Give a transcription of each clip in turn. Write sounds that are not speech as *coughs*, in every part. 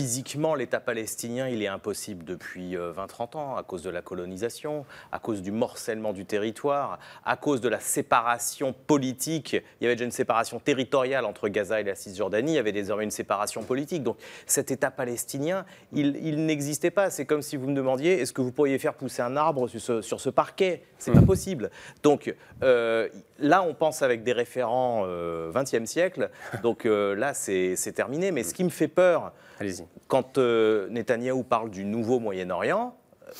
physiquement, l'État palestinien, il est impossible depuis 20-30 euh, ans, à cause de la colonisation, à cause du morcellement du territoire, à cause de la séparation politique. Il y avait déjà une séparation territoriale entre Gaza et la Cisjordanie, il y avait désormais une séparation politique. Donc cet État palestinien, il, n'existait pas. C'est comme si vous me demandiez, est-ce que vous pourriez faire pousser un arbre sur ce, sur ce parquet C'est pas hmm. possible. Donc euh, là, on pense avec des référents euh, 20e siècle. Donc euh, là, c'est terminé. Mais ce qui me fait peur, allez Allez-y quand Netanyahu Netanyahou parle du nouveau Moyen-Orient, euh,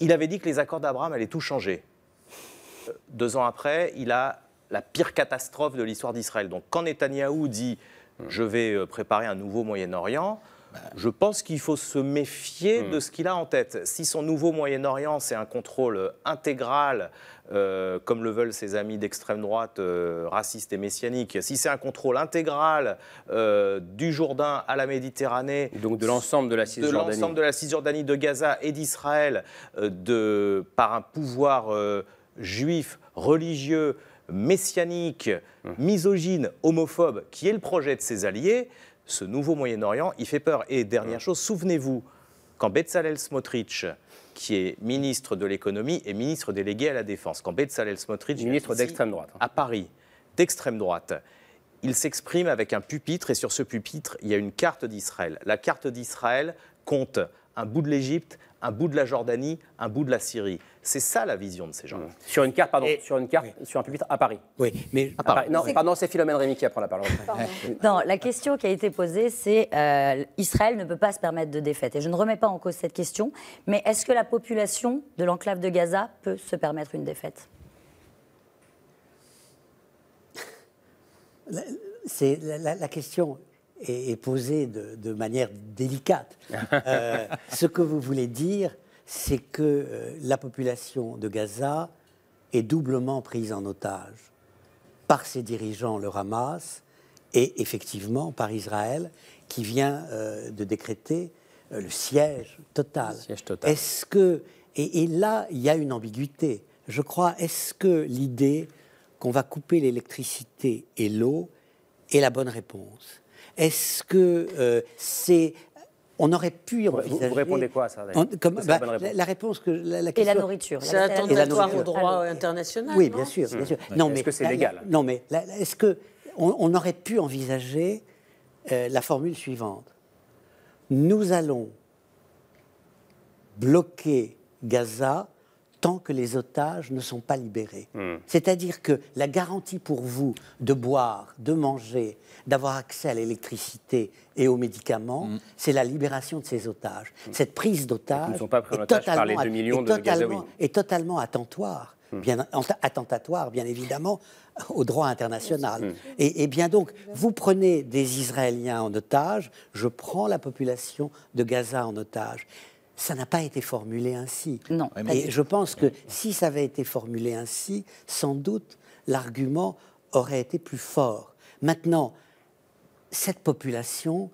il avait dit que les accords d'Abraham allaient tout changer. Euh, deux ans après, il a la pire catastrophe de l'histoire d'Israël. Donc quand Netanyahou dit hum. je vais euh, préparer un nouveau Moyen-Orient, je pense qu'il faut se méfier hmm. de ce qu'il a en tête. Si son nouveau Moyen-Orient, c'est un contrôle euh, intégral, euh, comme le veulent ses amis d'extrême droite euh, racistes et messianiques, si c'est un contrôle intégral du Jourdain à la Méditerranée, donc de l'ensemble de la Cisjordanie, de Gaza et d'Israël, par un pouvoir juif religieux messianique, hmm. misogyne, homophobe, qui est le projet de ses alliés, ce nouveau Moyen-Orient, il fait peur. Et dernière chose, souvenez-vous, quand Betzalel Smotrich, qui est ministre de l'économie et ministre délégué à la défense, quand El Smotrich, ministre d'extrême droite, hein. à Paris, d'extrême droite, il s'exprime avec un pupitre et sur ce pupitre, il y a une carte d'Israël. La carte d'Israël compte un bout de l'Égypte, un bout de la Jordanie, un bout de la Syrie. C'est ça la vision de ces gens-là. Sur une carte, pardon, sur une carte, sur un pupitre à Paris. Oui, mais Paris. Non, pardon, c'est Philomène Rémy qui apprend la parole. non, la question qui a été posée, c'est euh, Israël ne peut pas se permettre de défaite. Et je ne remets pas en cause cette question, mais est-ce que la population de l'enclave de Gaza peut se permettre une défaite C'est la question est, posée de, manière délicate. *laughs* Euh, ce que vous voulez dire, c'est que euh, la population de Gaza est doublement prise en otage par ses dirigeants, le Hamas, et effectivement par Israël, qui vient euh, de décréter le siège total. Est-ce que et, là, il y a une ambiguïté. Je crois, est-ce que l'idée qu'on va couper l'électricité et l'eau est la bonne réponse est-ce que euh, c'est on aurait pu envisager. Vous, répondez quoi à ça bah, la, réponse que la, la question, Et la nourriture. C'est un tentatoire au droit international. Oui, bien sûr, mmh. est-ce que c'est légal Non, mais est-ce que on, aurait pu envisager euh, la formule suivante Nous allons bloquer Gaza tant que les otages ne sont pas libérés. Hmm. C'est-à-dire que la garantie pour vous de boire, de manger, d'avoir accès à l'électricité et aux médicaments, hmm. c'est la libération de ces otages. Hmm. Cette prise d'otages est, totalement, est, totalement attentatoire. Bien, bien évidemment, au droit international. Et, et, bien donc, vous prenez des Israéliens en otage, je prends la population de Gaza en otage ça n'a pas été formulé ainsi. Non. Et je pense que si ça avait été formulé ainsi, sans doute l'argument aurait été plus fort. Maintenant, cette population,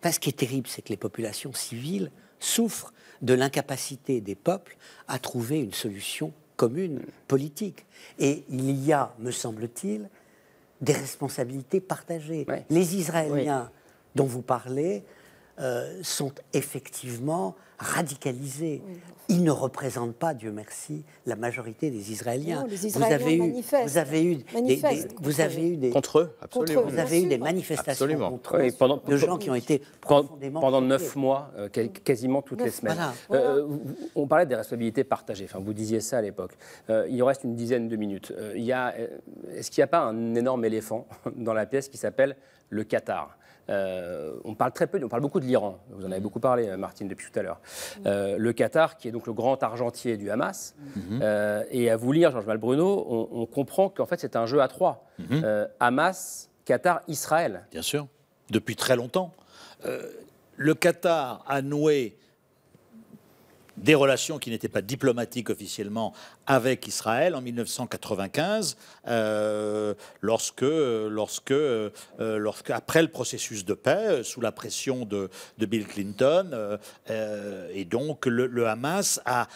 parce ce qui est terrible, c'est que les populations civiles souffrent de l'incapacité des peuples à trouver une solution commune, politique. Et il y a, me semble-t-il, des responsabilités partagées. Les Israéliens dont vous parlez, euh, sont effectivement radicalisés. Ils ne représentent pas, Dieu merci, la majorité des Israéliens. vous avez eu, avez des, vous avez contre eux, absolument. Vous avez eu des manifestations contre pendant, de gens qui ont été profondément pendant neuf mois, euh, quasiment toutes les semaines. Euh, on parlait des responsabilités partagées. Enfin, vous disiez ça à l'époque. il reste une dizaine de minutes. il est-ce qu'il n'y a pas un énorme éléphant *laughs* dans la pièce qui s'appelle le Qatar euh, on parle très peu, on parle beaucoup de l'Iran. Vous en avez mm-hmm. beaucoup parlé, euh, Martine, depuis tout à l'heure. Mm-hmm. Euh, le Qatar, qui est donc le grand argentier du Hamas. Mm-hmm. et à vous lire, Georges Malbruno, on, on comprend qu'en fait, c'est un jeu à trois. Hamas, Qatar, Israël. Bien sûr, depuis très longtemps. le Qatar a noué des relations qui n'étaient pas diplomatiques officiellement avec Israël en 1995, euh, lorsque, lorsque, euh, lorsque, après le processus de paix, euh, sous la pression de, Bill Clinton, et donc le, Hamas a,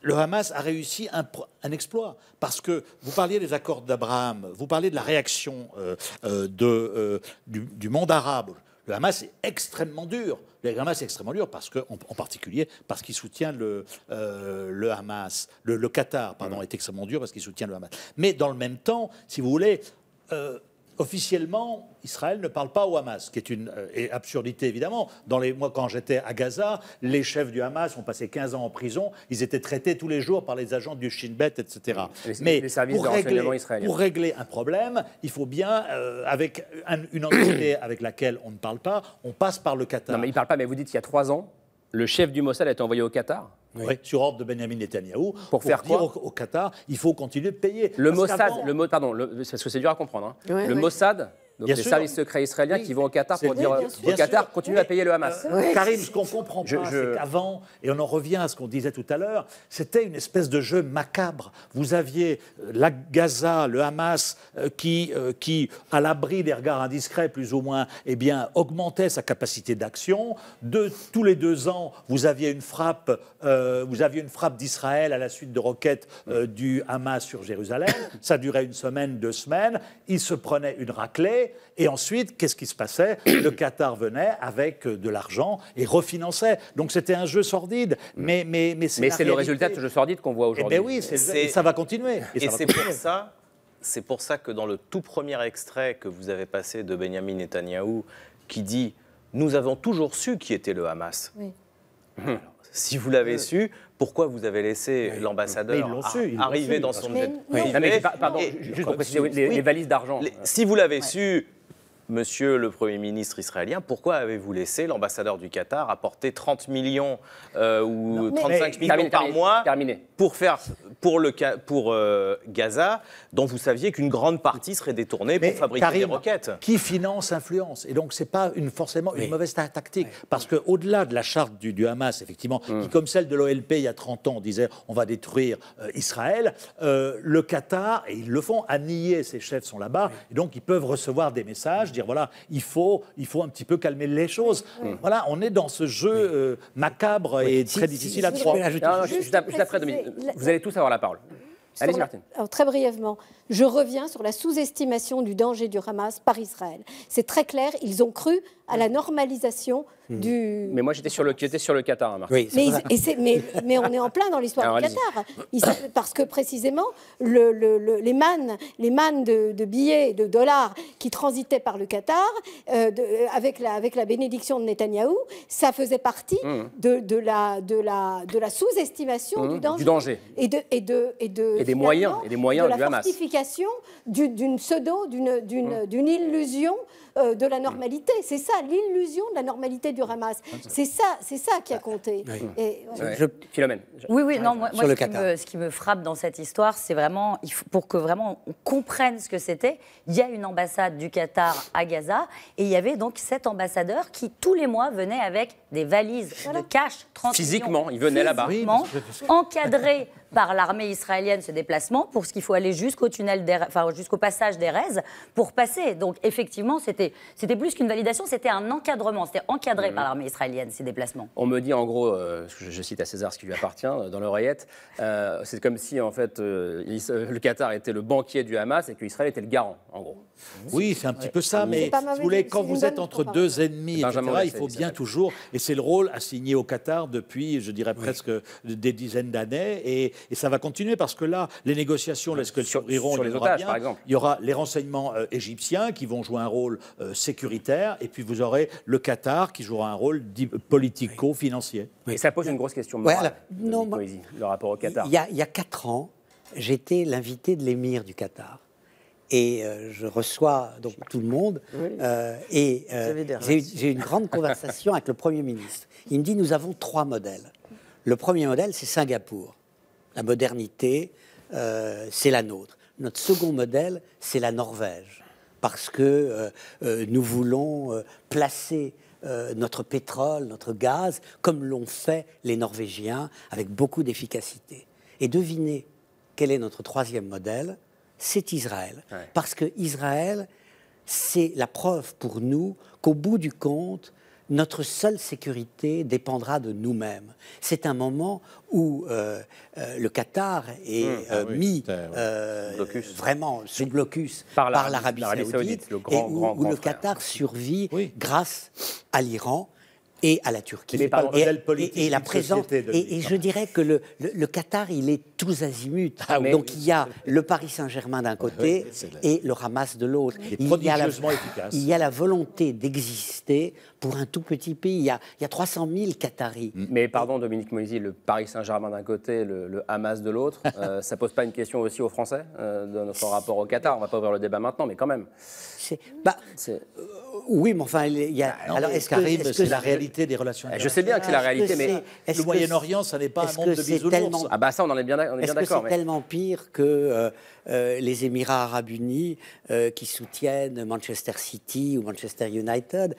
le Hamas a réussi un, exploit. Parce que vous parliez des accords d'Abraham, vous parliez de la réaction de, du, monde arabe, le Hamas est extrêmement dur. Le Hamas est extrêmement dur parce que, en, particulier, parce qu'il soutient le, euh, le Hamas. Le, le, Qatar, pardon, est extrêmement dur parce qu'il soutient le Hamas. Mais dans le même temps, si vous voulez, euh, officiellement, Israël ne parle pas au Hamas, qui est une euh, absurdité évidemment. Dans les, moi, quand j'étais à Gaza, les chefs du Hamas ont passé 15 ans en prison. Ils étaient traités tous les jours par les agents du Shin Bet, etc. Mais pour, régler, un problème, il faut bien, euh, avec une entité *coughs* avec laquelle on ne parle pas, on passe par le Qatar. Non, mais il ne parle pas, mais vous dites qu'il y a trois ans, le chef du Mossad a été envoyé au Qatar oui. sur ordre de Benjamin Netanyahu pour, faire dire au, Qatar, il faut continuer de payer. Le Mossad, le, pardon, le, parce que c'est dur à comprendre, hein. le Mossad donc y les des services secrets israéliens qui vont au Qatar pour dire au Qatar continue à payer le Hamas. Karim, ce qu'on comprend pas, c'est qu'avant, et on en revient à ce qu'on disait tout à l'heure, c'était une espèce de jeu macabre. Vous aviez euh, la Gaza, le Hamas, euh, qui, euh, qui à l'abri des regards indiscrets plus ou moins, eh bien, augmentait sa capacité d'action. De tous les deux ans, vous aviez une frappe, vous aviez une frappe d'Israël à la suite de roquettes du Hamas sur Jérusalem. Ça durait une semaine, deux semaines. Il se prenait une raclée. Et ensuite, qu'est-ce qui se passait *coughs* Le Qatar venait avec euh, de l'argent et refinançait. Donc c'était un jeu sordide. Mm. Mais, c'est, le résultat de ce jeu sordide qu'on voit aujourd'hui. Eh ben oui, Et ça va continuer. Et, c'est pour ça. que dans le tout premier extrait que vous avez passé de Benjamin Netanyahou, qui dit Nous avons toujours su qui était le Hamas. Si vous l'avez euh. su, pourquoi vous avez laissé l'ambassadeur arriver dans son jet mais Pardon, juste pour préciser, les, valises d'argent. Euh. Si vous l'avez su, Monsieur le Premier ministre israélien, pourquoi avez-vous laissé l'ambassadeur du Qatar apporter 30 millions euh, ou 35 millions par mois pour faire pour le pour euh, Gaza, dont vous saviez qu'une grande partie serait détournée pour fabriquer des roquettes Qui finance influence Et donc c'est pas une, forcément une mauvaise tactique, parce quau delà de la charte du, Hamas, effectivement, mm. qui comme celle de l'OLP il y a 30 ans disait on va détruire euh, Israël, le Qatar et ils le font, a nié ses chefs sont là-bas, et donc ils peuvent recevoir des messages dire voilà, il faut, il faut un petit peu calmer les choses. Voilà, on est dans ce jeu euh, macabre et très difficile à trois. vous allez tous avoir la parole. Allez, Martine. Alors, très brièvement, je reviens sur la sous-estimation du danger du Hamas par Israël. C'est très clair, ils ont cru à la normalisation Hmm. Mais moi, j'étais sur, le, sur le Qatar. Hein, Marc. Oui, mais, mais, mais, on est en plein dans l'histoire du Qatar. parce que précisément, le, les mannes, les mannes de, billets, de dollars qui transitaient par le Qatar, euh, euh, avec, la, avec la bénédiction de Netanyahou, ça faisait partie hmm. de, la, de la sous-estimation du, hmm. danger. Et, et, et, des moyens, et des moyens de la fortification d'une pseudo, d'une illusion euh, de la normalité. C'est ça, l'illusion de la normalité du Hamas. C'est ça, c'est ça qui a compté. Et, je, Philomène. oui, oui, non, moi, ce, qui me, frappe dans cette histoire, c'est vraiment, pour que vraiment on comprenne ce que c'était, il y a une ambassade du Qatar à Gaza, et il y avait donc cet ambassadeur qui, tous les mois, venait avec des valises de cash, Physiquement, il venait là-bas. encadré par l'armée israélienne ce déplacement pour ce qu'il faut aller jusqu'au tunnel, des, enfin jusqu'au passage d'Erez pour passer. Donc effectivement, c'était c'était plus qu'une validation, c'était un encadrement, c'était encadré mhm. par l'armée israélienne ces déplacements. On me dit en gros, euh, je, cite à César ce qui lui appartient euh, dans l'oreillette, euh, c'est comme si en fait le Qatar était le banquier du Hamas et qu'Israël était le garant en gros. Mhm. Oui, c'est un petit peu ça, mais vous voulez, quand vous êtes entre deux ennemis, il faut bien toujours, et c'est le rôle assigné au Qatar depuis, je dirais presque des dizaines d'années, et et ça va continuer parce que là, les négociations, est les otages, par exemple Il y aura les renseignements euh, égyptiens qui vont jouer un rôle euh, sécuritaire, et puis vous aurez le Qatar qui jouera un rôle politico-financier. mais ça pose une grosse question morale, euh, le rapport au Qatar. Il y, a quatre ans, j'étais l'invité de l'émir du Qatar. Et je reçois donc tout le monde. et j'ai une grande conversation avec le Premier ministre. Il me dit, nous avons trois modèles. Le premier modèle, c'est Singapour. La modernité, euh, c'est la nôtre. Notre second modèle, c'est la Norvège, parce que euh, euh, nous voulons placer notre pétrole, notre gaz, comme l'ont fait les Norvégiens, avec beaucoup d'efficacité. Et devinez quel est notre troisième modèle C'est Israël. Parce que Israël, c'est la preuve pour nous qu'au bout du compte, notre seule sécurité dépendra de nous-mêmes. C'est un moment où euh, euh, le Qatar est mmh. ah euh, mis vraiment sous blocus par l'Arabie saoudite, et où, le Qatar survit grâce à l'Iran et à la Turquie. Mais et, et, et, la présence. Et, je dirais que le, Qatar, il est tous azimuts. Ah Donc il y a le Paris Saint-Germain d'un côté et le Hamas de l'autre. Il, y a la, il y a la volonté d'exister pour un tout petit pays. Il y a, 300 000 Qataris. Mm. Mais pardon, Dominique Moisy, le Paris Saint-Germain d'un côté, le, Hamas de l'autre, ça *laughs* euh, ça pose pas une question aussi aux Français euh, de notre rapport au Qatar On va pas ouvrir le débat maintenant, mais quand même. Bah, oui, mais enfin, il y a. Ah, alors, est-ce que c'est la réalité des relations. Je sais bien que c'est la réalité, mais le Moyen-Orient, ça n'est pas un monde de bisounours. Ah bah ça, on en est bien, d'accord. Est-ce que c'est tellement pire que euh, euh, les Émirats Arabes Unis euh, qui soutiennent Manchester City ou Manchester United?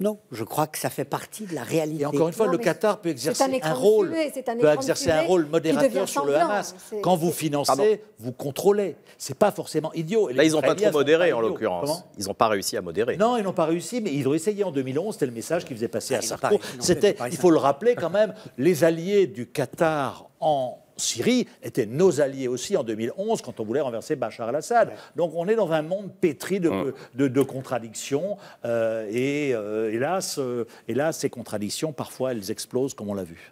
Non, je crois que ça fait partie de la réalité. Et encore une fois, le Qatar peut exercer un, rôle, peut exercer un rôle modérateur sur le Hamas. Quand vous financez, vous contrôlez. C'est pas forcément idiot. Et Là, ils n'ont pas trop modéré en l'occurrence. Ils n'ont pas réussi à modérer. Non, ils n'ont pas réussi, mais ils ont essayé en 2011. C'était le message qu'ils faisaient passer ah, à Sarko. C'était, il faut le rappeler quand même, les alliés du Qatar en Syrie était nos alliés aussi en 2011 quand on voulait renverser Bachar al-Assad. Donc on est dans un monde pétri de, mm. de, contradictions euh, et euh, euh, hélas, ces contradictions, parfois, elles explosent comme on l'a vu.